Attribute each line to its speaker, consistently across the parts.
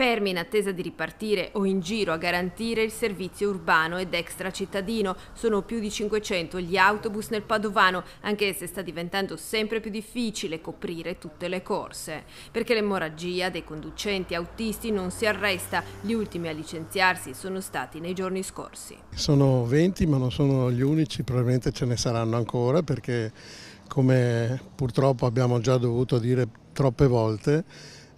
Speaker 1: fermi in attesa di ripartire o in giro a garantire il servizio urbano ed extracittadino. Sono più di 500 gli autobus nel Padovano, anche se sta diventando sempre più difficile coprire tutte le corse, perché l'emorragia dei conducenti autisti non si arresta. Gli ultimi a licenziarsi sono stati nei giorni scorsi.
Speaker 2: Sono 20, ma non sono gli unici, probabilmente ce ne saranno ancora perché come purtroppo abbiamo già dovuto dire troppe volte,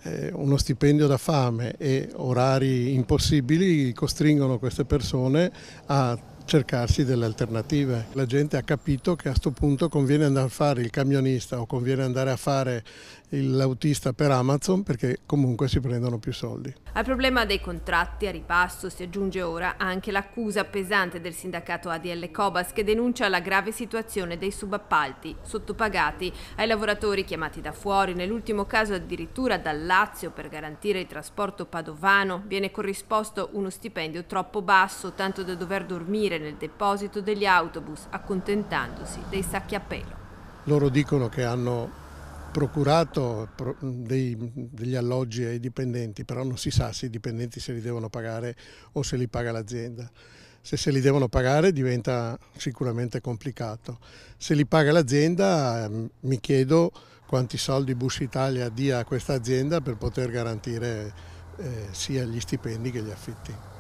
Speaker 2: eh, uno stipendio da fame e orari impossibili costringono queste persone a cercarsi delle alternative. La gente ha capito che a questo punto conviene andare a fare il camionista o conviene andare a fare l'autista per Amazon perché comunque si prendono più soldi.
Speaker 1: Al problema dei contratti a ripasso si aggiunge ora anche l'accusa pesante del sindacato ADL Cobas che denuncia la grave situazione dei subappalti, sottopagati ai lavoratori chiamati da fuori, nell'ultimo caso addirittura dal Lazio per garantire il trasporto padovano, viene corrisposto uno stipendio troppo basso, tanto da dover dormire nel deposito degli autobus, accontentandosi dei sacchi a pelo.
Speaker 2: Loro dicono che hanno procurato dei, degli alloggi ai dipendenti, però non si sa se i dipendenti se li devono pagare o se li paga l'azienda. Se se li devono pagare diventa sicuramente complicato. Se li paga l'azienda ehm, mi chiedo quanti soldi Bus Italia dia a questa azienda per poter garantire eh, sia gli stipendi che gli affitti.